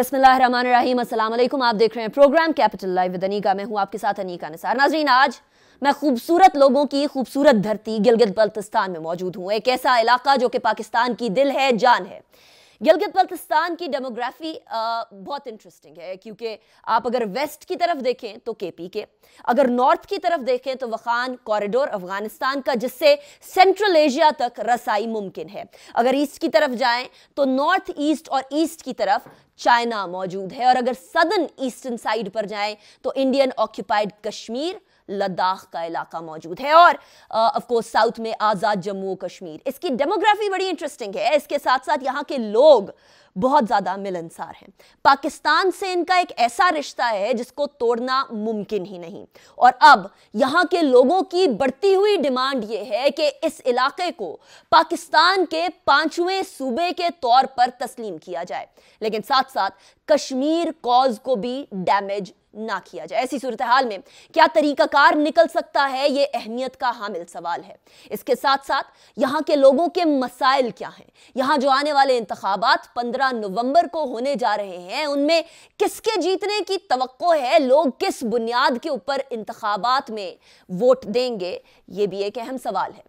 बिस्मिल्लाम आप देख रहे हैं program capital live with Anika मैं हूं आपके साथ अनीका निसार नाजरीन आज मैं खूबसूरत लोगों की खूबसूरत धरती गिलगित बल्तिस्तान में मौजूद हूँ एक ऐसा इलाका जो कि पाकिस्तान की दिल है जान है गिलगित बल्तिस्तान की डेमोग्राफी बहुत इंटरेस्टिंग है क्योंकि आप अगर वेस्ट की तरफ देखें तो के पी के अगर नॉर्थ की तरफ देखें तो वखान कॉरिडोर अफगानिस्तान का जिससे सेंट्रल एशिया तक रसाई मुमकिन है अगर ईस्ट की तरफ जाएं तो नॉर्थ ईस्ट और ईस्ट की तरफ चाइना मौजूद है और अगर सदन ईस्टर्न साइड पर जाएं तो इंडियन ऑक्यूपाइड कश्मीर लद्दाख का इलाका मौजूद है और अफकोर्स साउथ में आज़ाद जम्मू कश्मीर इसकी डेमोग्राफी बड़ी इंटरेस्टिंग है इसके साथ साथ यहाँ के लोग बहुत ज़्यादा मिलनसार हैं पाकिस्तान से इनका एक ऐसा रिश्ता है जिसको तोड़ना मुमकिन ही नहीं और अब यहाँ के लोगों की बढ़ती हुई डिमांड यह है कि इस इलाके को पाकिस्तान के पांचवें सूबे के तौर पर तस्लीम किया जाए लेकिन साथ साथ कश्मीर कॉज को भी डैमेज ना किया जाए ऐसी सूरत हाल में क्या तरीकाकार निकल सकता है ये अहमियत का हामिल सवाल है इसके साथ साथ यहाँ के लोगों के मसाइल क्या हैं यहाँ जो आने वाले इंतबात पंद्रह नवंबर को होने जा रहे हैं उनमें किसके जीतने की तो है लोग किस बुनियाद के ऊपर इंतबात में वोट देंगे ये भी एक अहम सवाल है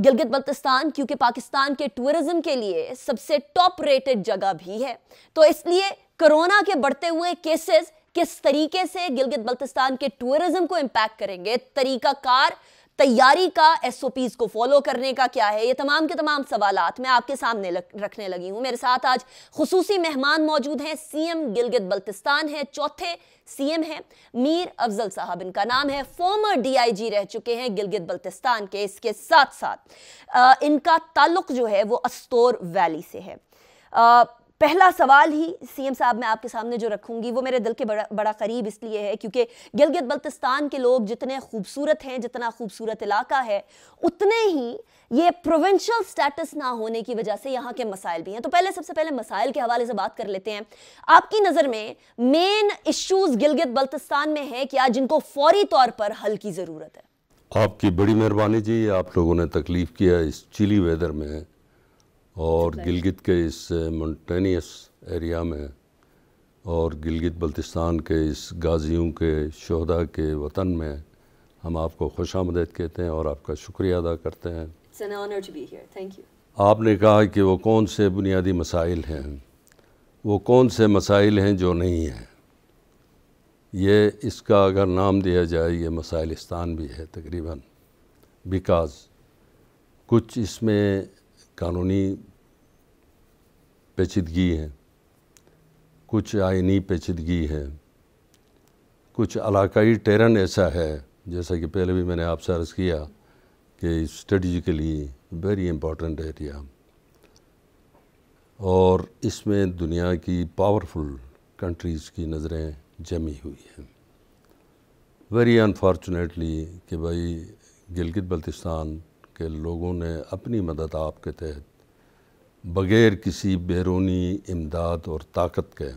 गिलगित बल्तिस्तान क्योंकि पाकिस्तान के टूरिज्म के लिए सबसे टॉप रेटेड जगह भी है तो इसलिए कोरोना के बढ़ते हुए केसेस किस तरीके से गिलगित बल्तिस्तान के टूरिज्म को इम्पैक्ट करेंगे तरीकाकार तैयारी का एस को फॉलो करने का क्या है ये तमाम के तमाम सवाल मैं आपके सामने लग, रखने लगी हूँ मेरे साथ आज खसूसी मेहमान मौजूद हैं सीएम गिलगित बल्तिस्तान है चौथे सीएम हैं मीर अफजल साहब इनका नाम है फॉर्मर डीआईजी रह चुके हैं गिलगित बल्तिस्तान के इसके साथ साथ आ, इनका ताल्लुक जो है वो अस्तोर वैली से है आ, पहला सवाल ही सीएम साहब मैं आपके सामने जो रखूंगी वो मेरे दिल के बड़ा बड़ा करीब इसलिए है क्योंकि गिलगित बल्तिस्तान के लोग जितने खूबसूरत हैं जितना खूबसूरत इलाका है उतने ही ये प्रोविंशियल स्टेटस ना होने की वजह से यहाँ के मसाइल भी हैं तो पहले सबसे पहले मसाइल के हवाले से बात कर लेते हैं आपकी नज़र में मेन इश्यूज गिलगित बल्तिस्तान में है क्या जिनको फौरी तौर पर हल की ज़रूरत है आपकी बड़ी मेहरबानी जी आप लोगों ने तकलीफ़ किया इस चिली वेदर में और गिलगित के इस माउंटेनियस एरिया में और गिलगित बल्तिस्तान के इस गाजियों के शहदा के वतन में हम आपको खुश आमदेद कहते हैं और आपका शुक्रिया अदा करते हैं आपने कहा कि वो कौन से बुनियादी मसाइल हैं वो कौन से मसाइल हैं जो नहीं हैं ये इसका अगर नाम दिया जाए ये मसाइलिस्तान भी है तकरीबन बिकॉज़ कुछ इसमें कानूनी पेचीदगी है कुछ आइनी पेचिदगी है कुछ इलाकाई टेरन ऐसा है जैसा कि पहले भी मैंने आपसे अर्ज़ किया कि स्ट्रेटिजिकली वेरी इम्पोर्टेंट एरिया और इसमें दुनिया की पावरफुल कंट्रीज़ की नज़रें जमी हुई हैं वेरी अनफॉर्चुनेटली कि भाई गिलगित बल्तिस्तान कि लोगों ने अपनी मदद आपके तहत बग़ैर किसी बैरूनी इमदाद और ताकत के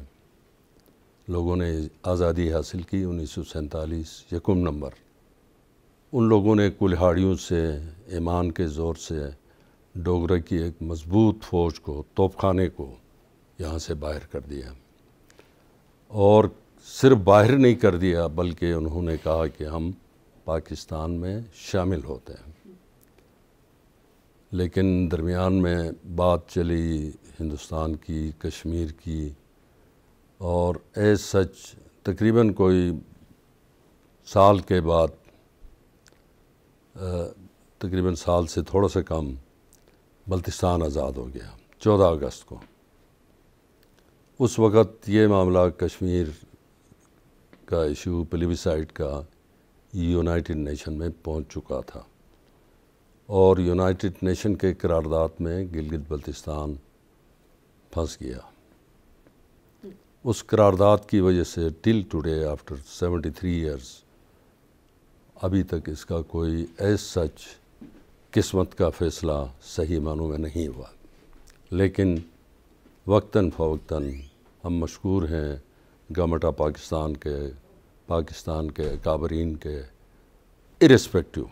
लोगों ने आज़ादी हासिल की उन्नीस सौ सैंतालीस यकुम नंबर उन लोगों ने कुल्हाड़ियों से ईमान के ज़ोर से डोगरा की एक मज़बूत फ़ौज को तोपखाने को यहाँ से बाहर कर दिया और सिर्फ बाहर नहीं कर दिया बल्कि उन्होंने कहा कि हम पाकिस्तान में शामिल होते हैं लेकिन दरमियान में बात चली हिंदुस्तान की कश्मीर की और एज सच तकरीबन कोई साल के बाद तकरीबन साल से थोड़ा सा कम बल्तिस्तान आज़ाद हो गया चौदह अगस्त को उस वक़्त ये मामला कश्मीर का इशू पलिविसाइड का यूनाइटेड नेशन में पहुंच चुका था और यूनाइटेड नेशन के करारदाद में गिलगित बल्तिस्तान फंस गया उस करारदाद की वजह से टिल टुडे आफ्टर 73 ईयर्स अभी तक इसका कोई एज सच किस्मत का फ़ैसला सही मानों में नहीं हुआ लेकिन वक्ता फ़वक्ता हम मशहूर हैं गवर्नमेंट ऑफ पाकिस्तान के पाकिस्तान के काबरीन के इरेस्पेक्टिव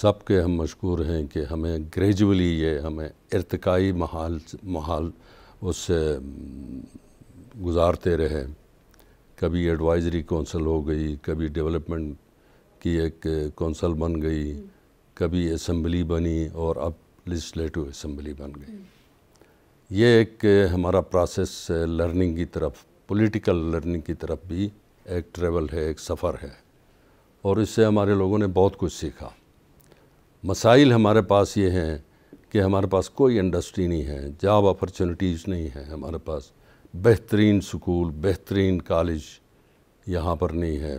सब के हम मशहूर हैं कि हमें ग्रेजुअली ये हमें इरतकाई महाल महाल उससे गुजारते रहे कभी एडवाइजरी कौंसल हो गई कभी डेवलपमेंट की एक कौंसल बन गई कभी असम्बली बनी और अब लेजिस्लेटिव असम्बली बन गई ये एक हमारा प्रोसेस लर्निंग की तरफ पॉलिटिकल लर्निंग की तरफ भी एक ट्रेवल है एक सफ़र है और इससे हमारे लोगों ने बहुत कुछ सीखा मसाइल हमारे पास ये हैं कि हमारे पास कोई इंडस्ट्री नहीं है जॉब अपॉर्चुनिटीज़ नहीं है हमारे पास बेहतरीन स्कूल बेहतरीन कॉलेज यहाँ पर नहीं है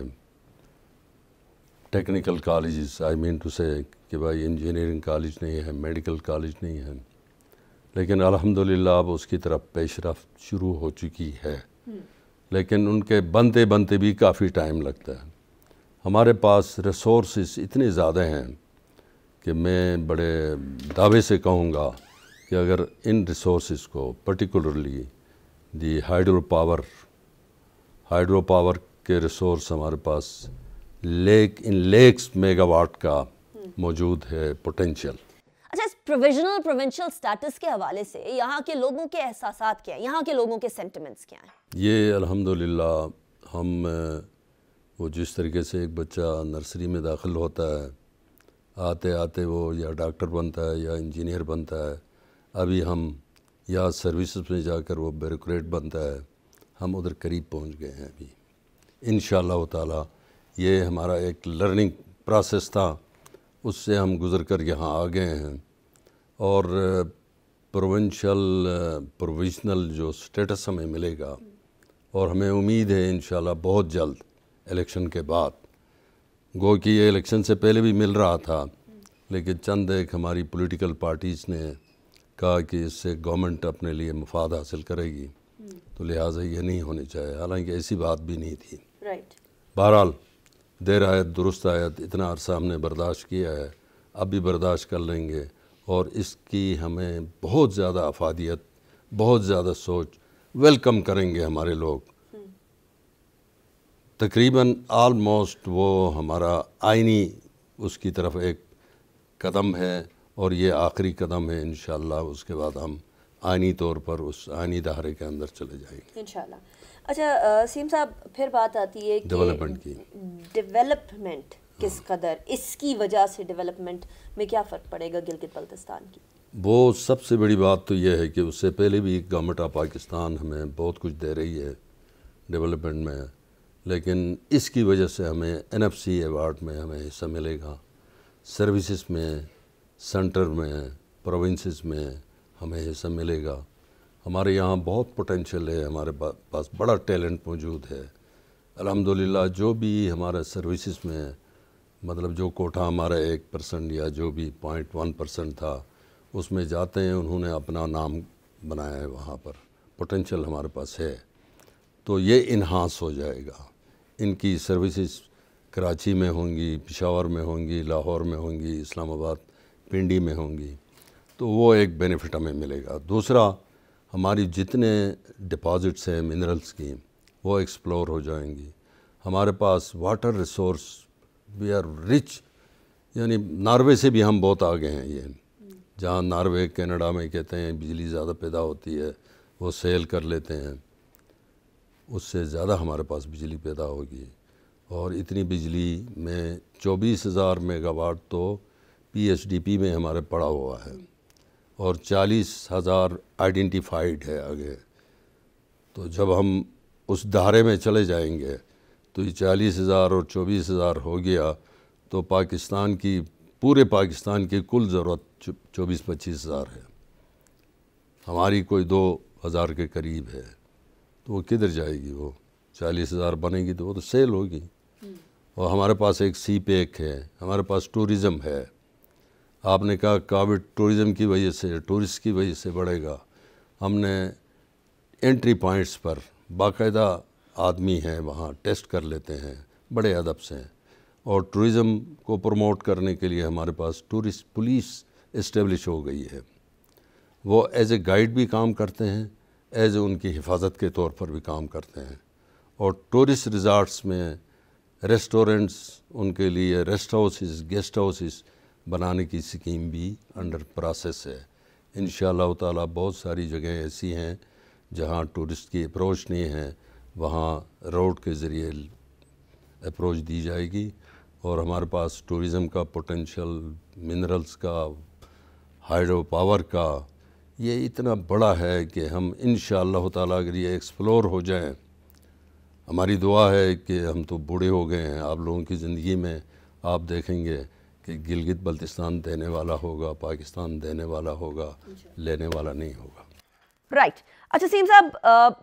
technical college I mean to say कि भाई इंजीनियरिंग कॉलेज नहीं है मेडिकल कॉलेज नहीं है लेकिन अल्हम्दुलिल्लाह अब उसकी तरफ पेशरफ शुरू हो चुकी है लेकिन उनके बनते बनते भी काफ़ी टाइम लगता है हमारे पास रिसोर्स इतने ज़्यादा हैं कि मैं बड़े दावे से कहूँगा कि अगर इन रिसोर्स को particularly the hydro power hydro power के रिसोर्स हमारे पास लेक इन लेक्स मेगावाट का मौजूद है पोटेंशियल अच्छा इस प्रोविजनल प्रोविंशियल स्टेटस के हवाले से यहाँ के लोगों के एहसास क्या हैं यहाँ के लोगों के सेंटिमेंट्स क्या हैं ये अल्हम्दुलिल्लाह हम वो जिस तरीके से एक बच्चा नर्सरी में दाखिल होता है आते आते वो या डॉक्टर बनता है या इंजीनियर बनता है अभी हम या सर्विस में जाकर वो ब्यूरोक्रेट बनता है हम उधर करीब पहुंच गए हैं अभी इन ताला ये हमारा एक लर्निंग प्रोसेस था उससे हम गुज़र कर यहाँ आ गए हैं और प्रोविंशल प्रोविजनल जो स्टेटस हमें मिलेगा और हमें उम्मीद है इन बहुत जल्द इलेक्शन के बाद गो कि ये इलेक्शन से पहले भी मिल रहा था लेकिन चंद एक हमारी पॉलिटिकल पार्टीज़ ने कहा कि इससे गवर्नमेंट अपने लिए मफाद हासिल करेगी तो लिहाजा ये नहीं होनी चाहिए हालांकि ऐसी बात भी नहीं थी बहरहाल देर आयत दुरुस्त आयत इतना अरसा हमने बर्दाश्त किया है अब भी बर्दाश्त कर लेंगे और इसकी हमें बहुत ज़्यादा अफादियत बहुत ज़्यादा सोच वेलकम करेंगे हमारे लोग तकरीबन आलमोस्ट वो हमारा आइनी उसकी तरफ एक कदम है और ये आखिरी कदम है इन उसके बाद हम आइनी तौर पर उस आइनी दहारे के अंदर चले जाएंगे इन अच्छा सीम साहब फिर बात आती है डेवलपमेंट की डेवलपमेंट किस हाँ। कदर इसकी वजह से डेवलपमेंट में क्या फ़र्क पड़ेगा गिलगित बल्तिस्तान की वो सबसे बड़ी बात तो यह है कि उससे पहले भी गवर्नमेंट ऑफ पाकिस्तान हमें बहुत कुछ दे रही है डेवलपमेंट में लेकिन इसकी वजह से हमें एन अवार्ड में हमें हिस्सा मिलेगा सर्विसेज में सेंटर में प्रोविंसेस में हमें हिस्सा मिलेगा हमारे यहाँ बहुत पोटेंशियल है हमारे पास बड़ा टैलेंट मौजूद है अल्हम्दुलिल्लाह जो भी हमारे सर्विसेज में मतलब जो कोटा हमारा एक परसेंट या जो भी पॉइंट वन परसेंट था उसमें जाते हैं उन्होंने अपना नाम बनाया है वहाँ पर पोटेंशियल हमारे पास है तो ये इन्हांस हो जाएगा इनकी सर्विसेज कराची में होंगी पिशावर में होंगी लाहौर में होंगी इस्लामाबाद पिंडी में होंगी तो वो एक बेनिफिट हमें मिलेगा दूसरा हमारी जितने डिपॉजिट्स हैं मिनरल्स की वो एक्सप्लोर हो जाएंगी हमारे पास water resource we are rich यानी नार्वे से भी हम बहुत आगे हैं ये जहाँ नार्वे कनाडा में कहते हैं बिजली ज़्यादा पैदा होती है वो सेल कर लेते हैं उससे ज़्यादा हमारे पास बिजली पैदा होगी और इतनी बिजली में चौबीस हज़ार मेगावाट तो पीएचडीपी में हमारे पड़ा हुआ है और चालीस हज़ार आइडेंटिफाइड है आगे तो जब हम उस धारे में चले जाएंगे तो ये चालीस हज़ार और चौबीस हज़ार हो गया तो पाकिस्तान की पूरे पाकिस्तान की कुल ज़रूरत चौबीस पच्चीस हज़ार है हमारी कोई दो हज़ार के करीब है तो वो किधर जाएगी वो चालीस हज़ार बनेगी तो वो तो सेल होगी और हमारे पास एक सी पैक है हमारे पास टूरिज़म है आपने कहा कोविड टूरिज़म की वजह से टूरिस्ट की वजह से बढ़ेगा हमने एंट्री पॉइंट्स पर बाकायदा आदमी हैं वहाँ टेस्ट कर लेते हैं बड़े अदब से और टूरिज़म को प्रमोट करने के लिए हमारे पास टूरिस्ट पुलिस इस्टेब्लिश हो गई है वो एज ए गाइड भी काम करते हैं एज़ उनकी हिफाजत के तौर पर भी काम करते हैं और टूरिस्ट रिज़ार्ट्स में रेस्टोरेंट्स उनके लिए रेस्ट हाउसेस गेस्ट हाउसेस बनाने की स्कीम भी अंडर प्रोसेस है इन ताला बहुत सारी जगह ऐसी हैं जहाँ टूरिस्ट की अप्रोच नहीं है वहाँ रोड के ज़रिए अप्रोच दी जाएगी और हमारे पास टूरिज़म का पोटेंशल मिनरल्स का हाइड्रो पावर का ये इतना बड़ा है कि हम इन शह अगर ये एक्सप्लोर हो जाएं हमारी दुआ है कि हम तो बूढ़े हो गए हैं आप लोगों की ज़िंदगी में आप देखेंगे कि गिलगित बल्तिस्तान देने वाला होगा पाकिस्तान देने वाला होगा लेने वाला नहीं होगा राइट right. अच्छा सीम साहब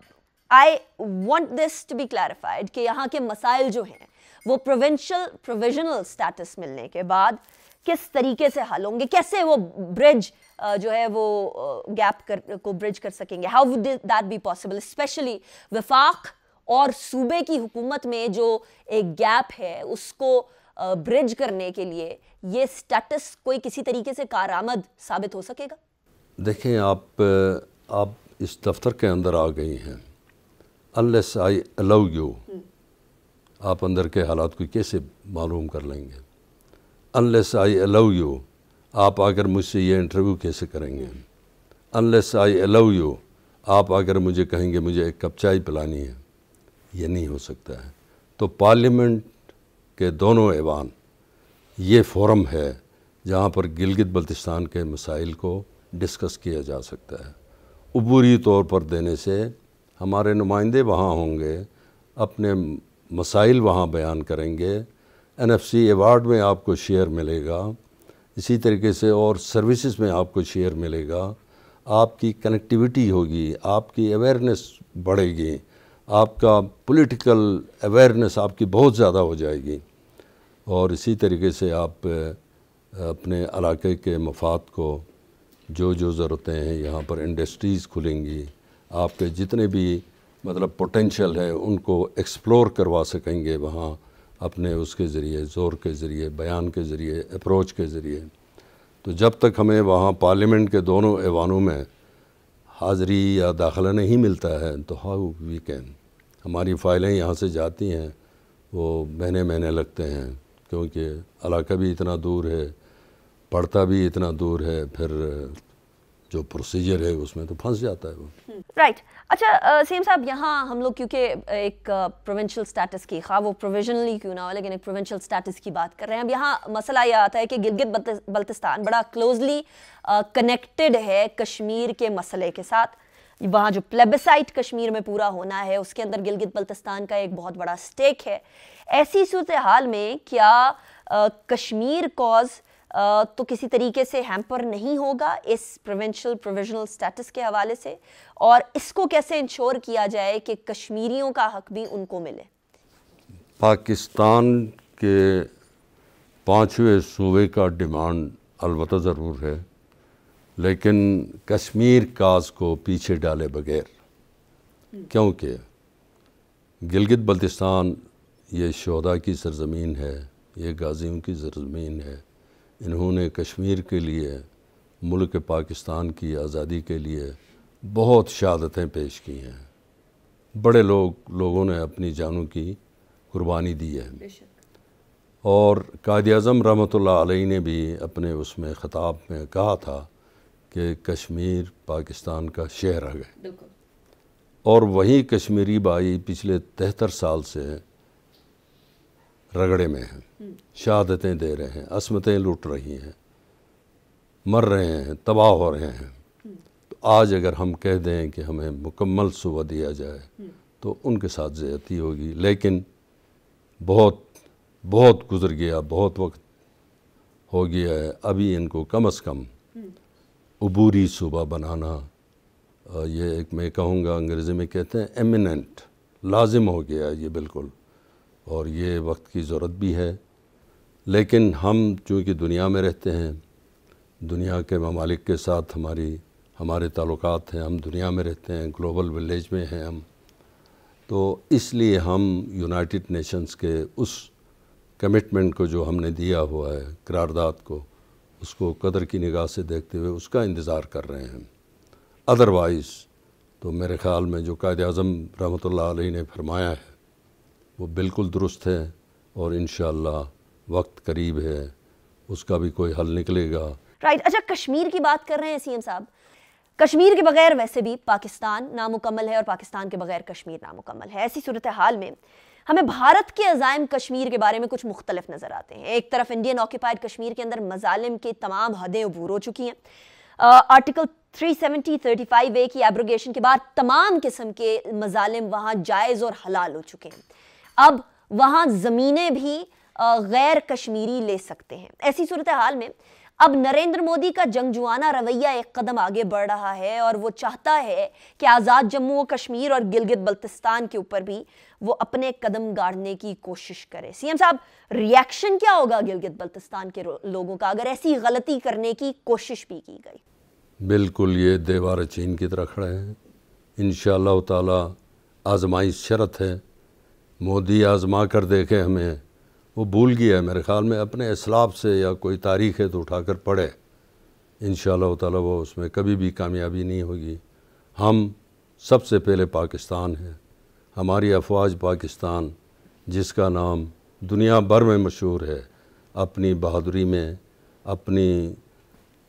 I want this to be clarified कि यहाँ के मसाइल जो हैं वो प्रोविंशल प्रोविजनल स्टेटस मिलने के बाद किस तरीके से हल होंगे कैसे वो ब्रिज जो है वो गैप कर को ब्रिज कर सकेंगे how that be possible specially विफाक और सूबे की हुकूमत में जो एक गैप है उसको ब्रिज करने के लिए ये स्टेटस कोई किसी तरीके से कारामद साबित हो सकेगा देखें आप आप इस दफ्तर के अंदर आ गई हैं अनलेस आई अलाउ यू आप अंदर के हालात को कैसे मालूम कर लेंगे अनलेस आई अलाउ यू आप आकर मुझसे ये इंटरव्यू कैसे करेंगे अनलेस आई अलाउ यू आप आकर मुझे कहेंगे मुझे एक कप चाय पिलानी है ये नहीं हो सकता है तो पार्लियामेंट के दोनों ऐवान ये फोरम है जहाँ पर गिलगित बल्तिस्तान के मसाइल को डिस्कस किया जा सकता है अबूरी तौर पर देने से हमारे नुमाइंदे वहाँ होंगे अपने मसाइल वहाँ बयान करेंगे एन एफ़ सी एवार्ड में आपको शेयर मिलेगा इसी तरीके से और सर्विसेज में आपको शेयर मिलेगा आपकी कनेक्टिविटी होगी आपकी अवेयरनेस बढ़ेगी आपका पॉलिटिकल अवेयरनेस आपकी बहुत ज़्यादा हो जाएगी और इसी तरीके से आप अपने इलाके के मफाद को जो जो ज़रूरतें हैं यहाँ पर इंडस्ट्रीज़ खुलेंगी आपके जितने भी मतलब पोटेंशल है उनको एक्सप्लोर करवा सकेंगे वहाँ अपने उसके ज़रिए ज़ोर के ज़रिए बयान के ज़रिए अप्रोच के ज़रिए तो जब तक हमें वहाँ पार्लियामेंट के दोनों ऐवानों में हाज़री या दाखिला नहीं मिलता है तो हाउ वी कैन हमारी फ़ाइलें यहाँ से जाती हैं वो महीने महीने लगते हैं क्योंकि इलाका भी इतना दूर है पढ़ता भी इतना दूर है फिर जो प्रोसीजर है उसमें तो फंस जाता है वो राइट right. अच्छा सेम साहब यहाँ हम लोग क्योंकि एक प्रोविंशियल स्टेटस की खा हाँ, वो प्रोविजनली क्यों ना हो लेकिन एक प्रोविंशियल स्टेटस की बात कर रहे हैं अब यहाँ मसला यह आता है कि गिलगित बल्तिस्तान बड़ा क्लोजली कनेक्टेड है कश्मीर के मसले के साथ वहाँ जो प्लेबिसाइट कश्मीर में पूरा होना है उसके अंदर गिलगित बल्तिस्तान का एक बहुत बड़ा स्टेक है ऐसी सूरत हाल में क्या आ, कश्मीर कॉज़ तो किसी तरीके से हैम्पर नहीं होगा इस प्रोवेंशल प्रोविजनल स्टेटस के हवाले से और इसको कैसे इंश्योर किया जाए कि कश्मीरियों का हक भी उनको मिले पाकिस्तान के पाँचवें सूबे का डिमांड अलबत् ज़रूर है लेकिन कश्मीर काज को पीछे डाले बगैर हम्म। क्योंकि गिलगित बल्तिस्तान ये शहदा की सरजमीन है ये गाजियों की सरजमीन है इन्होंने कश्मीर के लिए मुल्क पाकिस्तान की आज़ादी के लिए बहुत शहादतें पेश की हैं बड़े लोग लोगों ने अपनी जानों की कुर्बानी दी है और कायद अजम रहमत आलही ने भी अपने उसमें ख़ताब में कहा था कि कश्मीर पाकिस्तान का शहर आ गए और वहीं कश्मीरी भाई पिछले तिहत्तर साल से रगड़े में हैं शहादतें दे रहे हैं असमतें लूट रही हैं मर रहे हैं तबाह हो रहे हैं तो आज अगर हम कह दें कि हमें मुकम्मल सुबह दिया जाए तो उनके साथ ज़्यादती होगी लेकिन बहुत बहुत गुजर गया बहुत वक्त हो गया है अभी इनको कम अज़ कम अबूरी सूबा बनाना ये एक मैं कहूँगा अंग्रेज़ी में कहते हैं एमिनेंट लाजिम हो गया ये बिल्कुल और ये वक्त की ज़रूरत भी है लेकिन हम चूँकि दुनिया में रहते हैं दुनिया के ममालिक के साथ हमारी हमारे ताल्लुक हैं हम दुनिया में रहते हैं ग्लोबल विलेज में हैं हम तो इसलिए हम यूनाइटेड नेशंस के उस कमिटमेंट को जो हमने दिया हुआ है करारदाद को उसको कदर की निगाह से देखते हुए उसका इंतज़ार कर रहे हैं अदरवाइज़ तो मेरे ख़्याल में जो कायद अज़म रहमत ने फरमाया है वो बिल्कुल दुरुस्त है और इन वक्त करीब है उसका भी कोई हल निकलेगा राइट अच्छा कश्मीर की बात कर रहे हैं सीएम साहब कश्मीर के बगैर वैसे भी पाकिस्तान नामुकम्मल है और पाकिस्तान के बगैर कश्मीर नामुकम्मल है ऐसी सूरत हाल में हमें भारत के अजायम कश्मीर के बारे में कुछ मुख्तलिफ नज़र आते हैं एक तरफ इंडियन ऑक्यूपाइड कश्मीर के अंदर मजालिम के तमाम हदें अबूर हो चुकी हैं आर्टिकल 370 35 ए की एब्रोगेशन के बाद तमाम किस्म के मजालिम वहाँ जायज़ और हलाल हो चुके हैं अब वहाँ ज़मीनें भी गैर कश्मीरी ले सकते हैं ऐसी सूरत हाल में अब नरेंद्र मोदी का जंगजुआना रवैया एक कदम आगे बढ़ रहा है और वो चाहता है कि आज़ाद जम्मू और कश्मीर और गिलगित बल्तिस्तान के ऊपर भी वो अपने कदम गाड़ने की कोशिश करे सीएम साहब रिएक्शन क्या होगा गिलगित बल्तिस्तान के लोगों का अगर ऐसी गलती करने की कोशिश भी की गई बिल्कुल ये देवार चीन की तरह खड़े हैं इन शाह आजमाइश शरत है मोदी आजमा कर देखे हमें वो भूल गया है मेरे ख़्याल में अपने इसलाब से या कोई तारीख है तो उठा कर पढ़े इन ताला वो उसमें कभी भी कामयाबी नहीं होगी हम सबसे पहले पाकिस्तान हैं हमारी अफवाज पाकिस्तान जिसका नाम दुनिया भर में मशहूर है अपनी बहादुरी में अपनी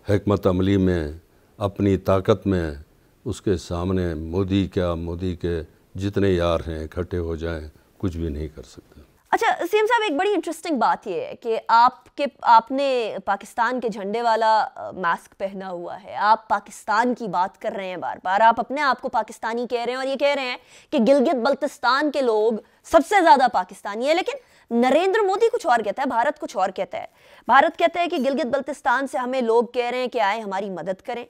हमत अमली में अपनी ताकत में उसके सामने मोदी क्या मोदी के जितने यार हैं इकट्ठे हो जाएं कुछ भी नहीं कर सकते अच्छा सीएम साहब एक बड़ी इंटरेस्टिंग बात ये है कि आपके आपने पाकिस्तान के झंडे वाला मास्क पहना हुआ है आप पाकिस्तान की बात कर रहे हैं बार बार आप अपने आप को पाकिस्तानी कह रहे हैं और ये कह रहे हैं कि गिलगित बल्तिस्तान के लोग सबसे ज़्यादा पाकिस्तानी है लेकिन नरेंद्र मोदी कुछ और कहता है भारत कुछ और कहता है भारत कहता है कि गिलगित बल्तिस्तान से हमें लोग कह रहे हैं कि आए हमारी मदद करें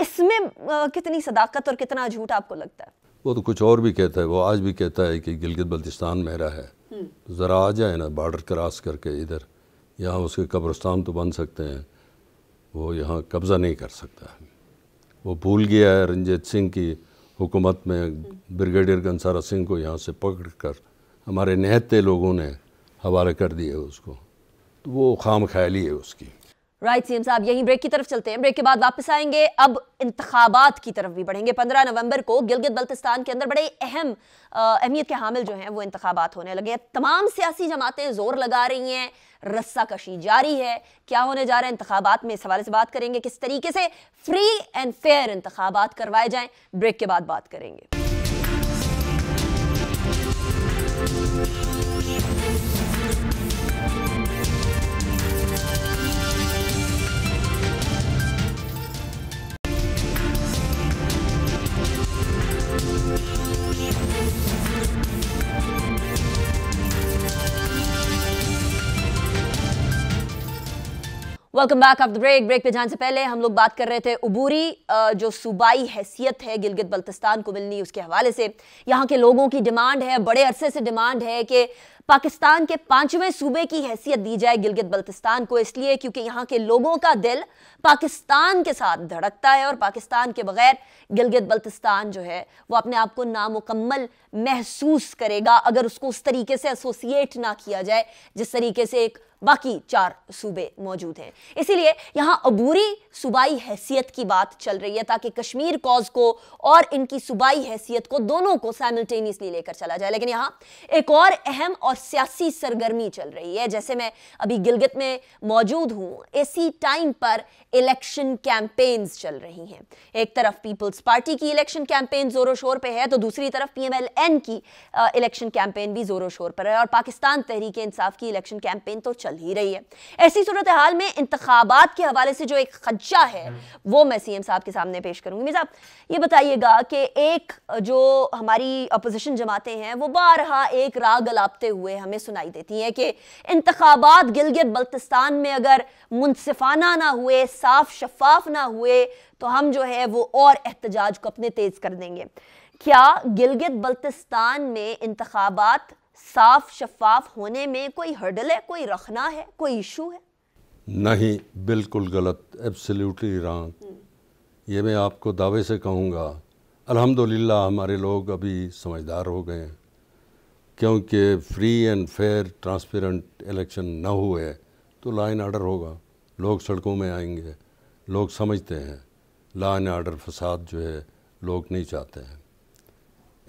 इसमें कितनी सदाकत और कितना झूठ आपको लगता है वो तो कुछ और भी कहता है वो आज भी कहता है कि गिलगित बल्तिस्तान मेरा है तो हम्म। ज़रा आ जाए ना बॉर्डर क्रॉस करके इधर यहाँ उसके कब्रस्तान तो बन सकते हैं वो यहाँ कब्ज़ा नहीं कर सकता है वो भूल गया है रंजीत सिंह की हुकूमत में हम्म। ब्रिगेडियर कंसारा सिंह को यहाँ से पकड़ कर हमारे नहते लोगों ने हवाले कर दिए उसको तो वो खाम ख्याली है उसकी राइट सीएम साहब यहीं ब्रेक की तरफ चलते हैं ब्रेक के बाद वापस आएंगे अब इंतबात की तरफ भी बढ़ेंगे पंद्रह नवंबर को गिलगित बल्तिस्तान के अंदर बड़े अहम अहमियत के हामिल जो हैं वो इंतबात होने लगे हैं तमाम सियासी जमातें जोर लगा रही हैं रस्सा कशी जारी है क्या होने जा रहे हैं इंतबात में इस हवाले से बात करेंगे किस तरीके से फ्री एंड फेयर इंतबात करवाए जाएँ ब्रेक के बाद बात करेंगे वेलकम बैक आप ब्रेक ब्रेक पे जाने से पहले हम लोग बात कर रहे थे उबूरी जो सूबाई हैसियत है गिलगित बल्तिस्तान को मिलनी उसके हवाले से यहाँ के लोगों की डिमांड है बड़े अरसे से डिमांड है कि पाकिस्तान के पांचवें सूबे की हैसियत दी जाए गिलगित बल्तिस्तान को इसलिए क्योंकि यहाँ के लोगों का दिल पाकिस्तान के साथ धड़कता है और पाकिस्तान के बगैर गिलगित बल्तिस्तान जो है वो अपने आप को नामुकम्मल महसूस करेगा अगर उसको उस तरीके से एसोसिएट ना किया जाए जिस तरीके से एक बाकी चार सूबे मौजूद हैं इसीलिए यहां अबूरी सूबाई हैसियत की बात चल रही है ताकि कश्मीर कॉज को और इनकी सूबाई हैसियत को दोनों को साइमल्टेनियसली लेकर चला जाए लेकिन यहाँ एक और अहम और सियासी सरगर्मी चल रही है जैसे मैं अभी गिलगित में मौजूद हूँ इसी टाइम पर इलेक्शन कैंपेन्स चल रही हैं एक तरफ पीपल्स पार्टी की इलेक्शन कैंपेन जोरों शोर पर है तो दूसरी तरफ पी की इलेक्शन कैंपेन भी जोरों शोर पर है और पाकिस्तान तहरीक इंसाफ की इलेक्शन कैंपेन तो चल चल ही रही है ऐसी सूरत हाल में इंतबात के हवाले से जो एक खदशा है हम्म। वो मैं सी साहब के सामने पेश करूंगी मिर्जा ये बताइएगा कि एक जो हमारी अपोजिशन जमातें हैं वो बारहा एक राग अलापते हुए हमें सुनाई देती हैं कि इंतबात गिलगित बल्तिस्तान में अगर मुनफाना ना हुए साफ शफाफ ना हुए तो हम जो है वो और एहतजाज को अपने तेज़ कर देंगे क्या गिलगित बल्तिस्तान में इंतबात साफ शफाफ होने में कोई हर्डल है कोई रखना है कोई इशू है नहीं बिल्कुल गलत एब्सोल्युटली हम्म। रॉन्ग ये मैं आपको दावे से कहूँगा अल्हम्दुलिल्लाह हमारे लोग अभी समझदार हो गए हैं क्योंकि free and fair transparent election न हुए तो ला एंड आर्डर होगा लोग सड़कों में आएंगे लोग समझते हैं ला एंड आर्डर फसाद जो है लोग नहीं चाहते हैं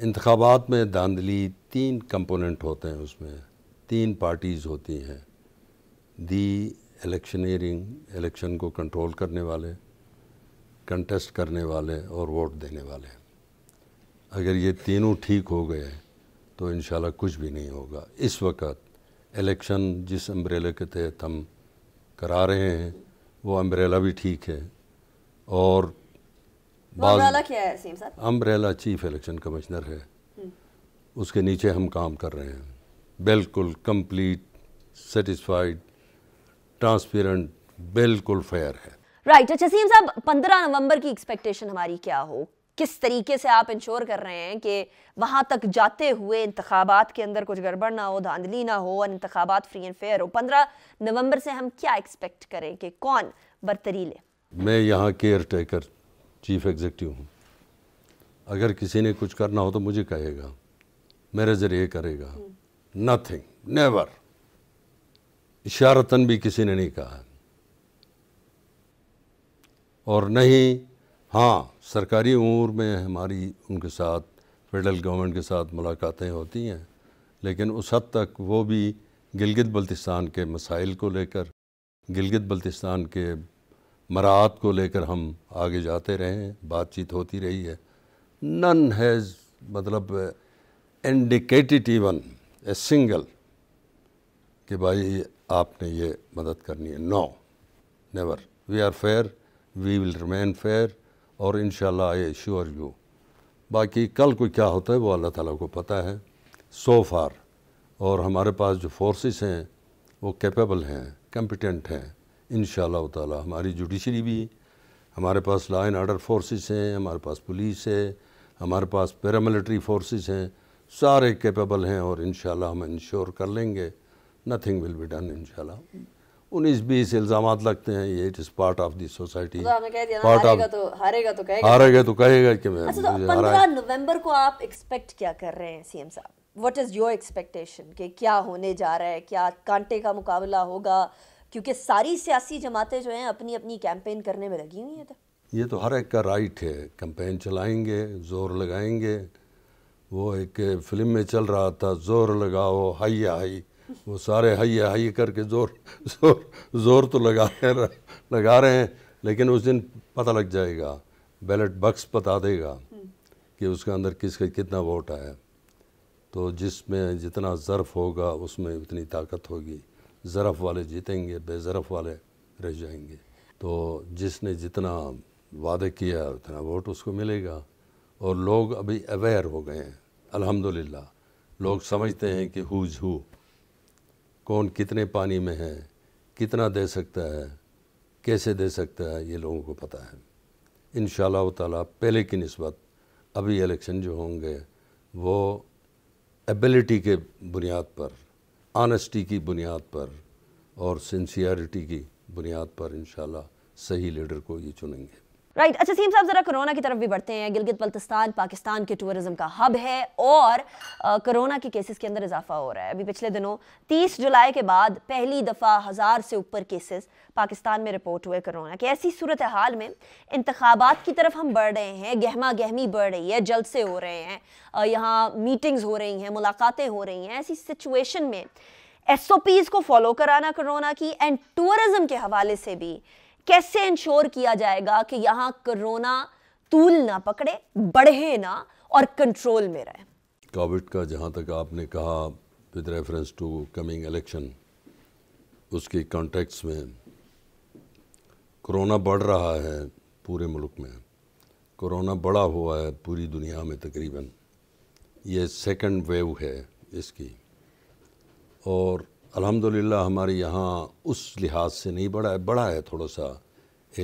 इंतबात में धांधली तीन कंपोनेंट होते हैं उसमें तीन पार्टीज़ होती हैं दी इलेक्शनियरिंग इलेक्शन को कंट्रोल करने वाले कंटेस्ट करने वाले और वोट देने वाले अगर ये तीनों ठीक हो गए तो इन कुछ भी नहीं होगा इस वक्त इलेक्शन जिस अम्ब्रेला के तहत हम करा रहे हैं वो अम्ब्रेला भी ठीक है और बाज... क्या है सेम साहब अम्ब्रेला चीफ इलेक्शन कमिश्नर है उसके नीचे हम काम कर रहे हैं बिल्कुल कंप्लीट सेटिस्फाइड ट्रांसपेरेंट बिल्कुल फेयर है राइट अच्छा सीम साहब पंद्रह नवंबर की एक्सपेक्टेशन हमारी क्या हो किस तरीके से आप इंश्योर कर रहे हैं कि वहां तक जाते हुए इंतबात के अंदर कुछ गड़बड़ ना हो धांधली ना हो और इंतबात फ्री एंड फेयर हो पंद्रह नवंबर से हम क्या एक्सपेक्ट करें कि कौन बरतरी ले मैं यहाँ केयर टेकर चीफ एग्जीक्यूटिव हूँ अगर किसी ने कुछ करना हो तो मुझे कहेगा मेरे जरिए करेगा नथिंग हम्म। नेवर इशारतन भी किसी ने नहीं कहा और नहीं हाँ सरकारी उम्र में हमारी उनके साथ फेडरल गवर्नमेंट के साथ मुलाकातें होती हैं लेकिन उस हद तक वो भी गिलगित बल्तिस्तान के मसाइल को लेकर गिलगित बल्तिस्तान के मराहत को लेकर हम आगे जाते रहे बातचीत होती रही है नन हैज़ मतलब इंडिकेटेड इवन ए सिंगल कि भाई आपने ये मदद करनी है no never we are fair we will remain fair और इन आई श्योर यू बाकी कल को क्या होता है वो अल्लाह ताला को पता है सो फार और हमारे पास जो फोर्सेस हैं वो कैपेबल हैं कम्पिटेंट हैं इन ताला हमारी जुडिशरी भी हमारे पास लॉ एंड आर्डर फोर्सेस हैं हमारे पास पुलिस है हमारे पास पैरामिलिट्री फोर्सेस हैं सारे कैपेबल हैं और इन हम इंश्योर कर लेंगे nothing will be done in उन्नीस बीस इल्ज़ाम लगते हैं ये it is part of the society part of तो हारेगा तो कहेगा हारेगा तो कहेगा कि मैं अच्छा तो पंद्रह नवंबर को आप एक्सपेक्ट क्या कर रहे हैं सीएम साहब व्हाट इज़ योर एक्सपेक्टेशन कि क्या होने जा रहा है क्या कांटे का मुकाबला होगा क्योंकि सारी सियासी जमातें जो हैं अपनी अपनी कैंपेन करने में लगी हुई हैं तो ये तो हर एक का राइट है कैंपेन चलाएंगे जोर लगाएंगे वो एक फिल्म में चल रहा था जोर लगाओ हाई हाई वो सारे हाई हई करके जोर जोर जोर तो लगा रहे लगा रहे हैं लेकिन उस दिन पता लग जाएगा बैलेट बक्स बता देगा हम्म। कि उसके अंदर किसका कितना वोट आया तो जिसमें जितना ज़र्फ होगा उसमें उतनी ताकत होगी ज़रफ़ वाले जीतेंगे बेज़रफ़ वाले रह जाएंगे तो जिसने जितना वादे किया उतना वोट उसको मिलेगा और लोग अभी अवेयर हो गए हैं अल्हम्दुलिल्लाह लोग समझते हैं कि हुज हु कौन कितने पानी में है कितना दे सकता है कैसे दे सकता है ये लोगों को पता है इन ताला पहले की नस्बत अभी इलेक्शन जो होंगे वो एबिलिटी के बुनियाद पर ऑनेस्टी की बुनियाद पर और सिंसियरिटी की बुनियाद पर इन सही लीडर को ये चुनेंगे राइट right. अच्छा सीम साहब ज़रा कोरोना की तरफ भी बढ़ते हैं गिलगित बल्तिस्तान पाकिस्तान के टूरिज़म का हब है और कोरोना के केसेस के अंदर इजाफा हो रहा है अभी पिछले दिनों 30 जुलाई के बाद पहली दफ़ा हज़ार से ऊपर केसेस पाकिस्तान में रिपोर्ट हुए कोरोना के ऐसी सूरत हाल में इंतबात की तरफ हम बढ़ रहे हैं गहमा गहमी बढ़ रही है जल्द से हो रहे हैं यहाँ मीटिंग्स हो रही हैं मुलाकातें हो रही हैं ऐसी सिचुएशन में एस को फॉलो कराना कोरोना की एंड टूरिज़म के हवाले से भी कैसे इंश्योर किया जाएगा कि यहाँ कोरोना तूल ना पकड़े बढ़े ना और कंट्रोल में रहे कोविड का जहाँ तक आपने कहा with reference to coming election उसके कॉन्टेक्ट्स में कोरोना बढ़ रहा है पूरे मुल्क में कोरोना बड़ा हुआ है पूरी दुनिया में तकरीबन ये सेकंड वेव है इसकी और अल्हम्दुलिल्लाह हमारे यहाँ उस लिहाज से नहीं बढ़ा है बढ़ा है थोड़ा सा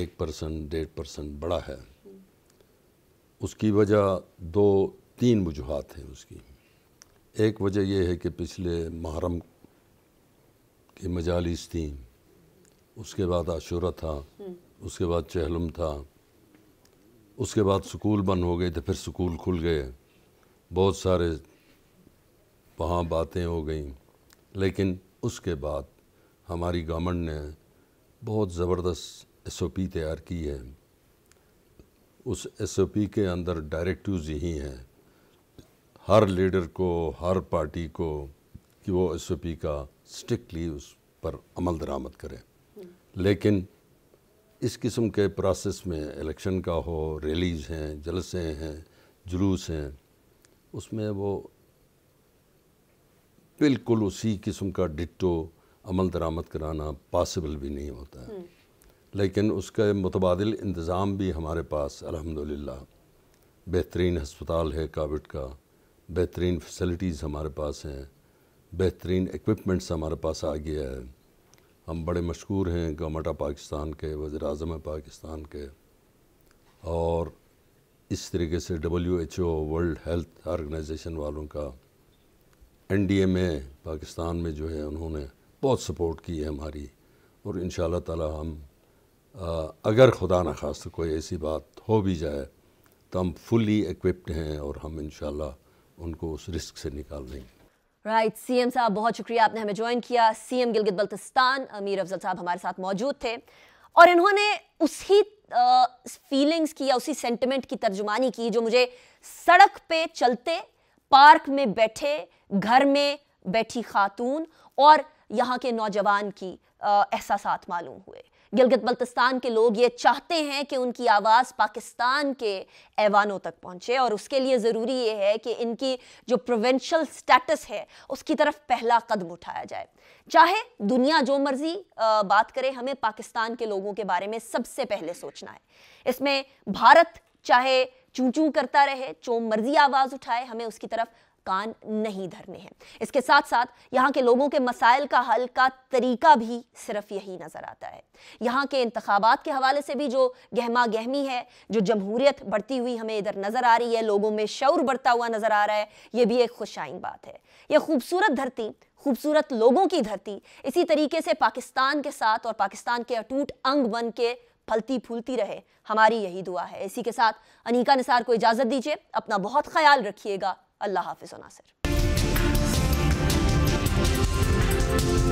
एक परसेंट डेढ़ परसेंट बढ़ा है उसकी वजह दो तीन वजूहत हैं उसकी एक वजह यह है कि पिछले महरम की मजालिस थी उसके बाद आशूरा था उसके बाद चहलम था उसके बाद स्कूल बंद हो गए तो फिर स्कूल खुल गए बहुत सारे वहाँ बातें हो गई लेकिन उसके बाद हमारी गवर्नमेंट ने बहुत ज़बरदस्त एस ओ पी तैयार की है उस एस ओ पी के अंदर डायरेक्टिव यही हैं हर लीडर को हर पार्टी को कि वो एस ओ पी का स्ट्रिक्टली उस पर अमल दरामद करें लेकिन इस किस्म के प्रोसेस में इलेक्शन का हो रैलीज़ हैं जलसे हैं जुलूस हैं उसमें वो बिल्कुल उसी किस्म का डिटो अमल दरामद कराना पॉसिबल भी नहीं होता है लेकिन उसका मुतबादल इंतज़ाम भी हमारे पास अल्हम्दुलिल्लाह बेहतरीन हस्पताल है काविड का बेहतरीन फैसिलिटीज़ हमारे पास हैं बेहतरीन इक्विपमेंट्स हमारे पास आ गया है हम बड़े मशहूर हैं गवर्नमेंट ऑफ पाकिस्तान के वज़र अजम पाकिस्तान के और इस तरीके से W H O World Health Organization वालों का एन डी ए में पाकिस्तान में जो है उन्होंने बहुत सपोर्ट की है हमारी और इन ताला हम अगर खुदा न खास कोई ऐसी बात हो भी जाए तो हम फुली इक्विप्ड हैं और हम इन उनको उस रिस्क से निकाल देंगे राइट सीएम साहब बहुत शुक्रिया आपने हमें ज्वाइन किया सीएम गिलगित बल्तिस्तान अमीर अफजल साहब हमारे साथ मौजूद थे और इन्होंने उसी फीलिंग्स की या उसी सेंटिमेंट की तर्जुमानी की जो मुझे सड़क पे चलते पार्क में बैठे घर में बैठी खातून और यहाँ के नौजवान की एहसास मालूम हुए गिलगित बल्तिस्तान के लोग ये चाहते हैं कि उनकी आवाज़ पाकिस्तान के ऐवानों तक पहुँचे और उसके लिए ज़रूरी ये है कि इनकी जो प्रोवेंशल स्टेटस है उसकी तरफ पहला कदम उठाया जाए चाहे दुनिया जो मर्जी बात करे हमें पाकिस्तान के लोगों के बारे में सबसे पहले सोचना है इसमें भारत चाहे चू चू करता रहे जो मर्जी आवाज़ उठाए हमें उसकी तरफ कान नहीं धरने हैं इसके साथ साथ यहाँ के लोगों के मसाइल का हल का तरीका भी सिर्फ यही नज़र आता है यहाँ के इंतबात के हवाले से भी जो गहमा गहमी है जो जमहूरियत बढ़ती हुई हमें इधर नज़र आ रही है लोगों में शौर बढ़ता हुआ नज़र आ रहा है ये भी एक खुशाइन बात है यह खूबसूरत धरती खूबसूरत लोगों की धरती इसी तरीके से पाकिस्तान के साथ और पाकिस्तान के अटूट अंग बन के फलती फूलती रहे हमारी यही दुआ है इसी के साथ अनिका निसार को इजाज़त दीजिए अपना बहुत ख्याल रखिएगा अल्लाह हाफिज़ नासिर